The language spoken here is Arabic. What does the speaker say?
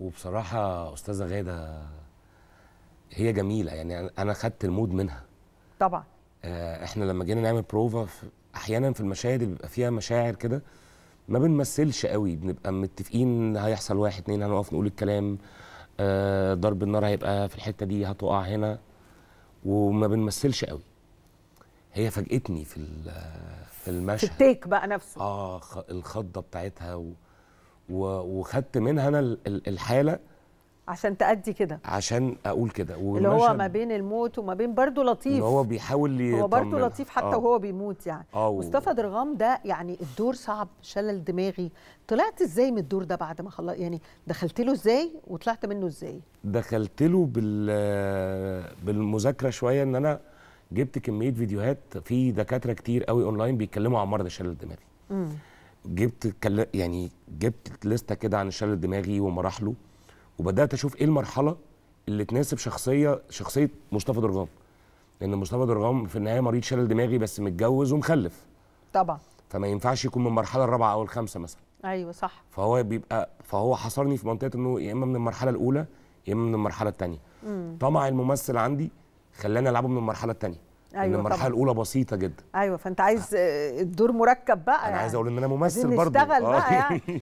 وبصراحه استاذه غاده هي جميله يعني انا خدت المود منها طبعا آه، احنا لما جينا نعمل بروفا احيانا في المشاهد اللي بيبقى فيها مشاعر كده ما بنمثلش قوي بنبقى متفقين هيحصل واحد اتنين هنقف نقول الكلام آه، ضرب النار هيبقى في الحته دي هتقع هنا وما بنمثلش قوي هي فاجئتني في في المشهد في التيك بقى نفسه اه الخضه بتاعتها و... وخدت منها انا الحاله عشان تأدي كده عشان اقول كده اللي هو ما بين الموت وما بين برضه لطيف اللي هو بيحاول هو برضه لطيف حتى آه. وهو بيموت يعني آه. مصطفى درغام ده يعني الدور صعب شلل دماغي طلعت ازاي من الدور ده بعد ما خلص يعني دخلت له ازاي وطلعت منه ازاي دخلت له بال بالمذاكره شويه ان انا جبت كميه فيديوهات في دكاتره كتير قوي اونلاين بيتكلموا عن مرض شلل الدماغي جبت يعني جبت لسته كده عن الشلل الدماغي ومراحله وبدات اشوف ايه المرحله اللي تناسب شخصيه شخصيه مصطفى درغام لان مصطفى درغام في النهايه مريض شلل دماغي بس متجوز ومخلف طبعا فما ينفعش يكون من المرحله الرابعه او الخامسه مثلا ايوه صح فهو بيبقى فهو حصرني في منطقه انه يا اما من المرحله الاولى يا اما من المرحله الثانيه طمع الممثل عندي خلاني العبه من المرحله الثانيه ايوه ان المرحله طبعًا. الاولى بسيطه جدا ايوه فانت عايز الدور مركب بقى انا يعني. عايز اقول ان انا ممثل برضه بقى آه. يعني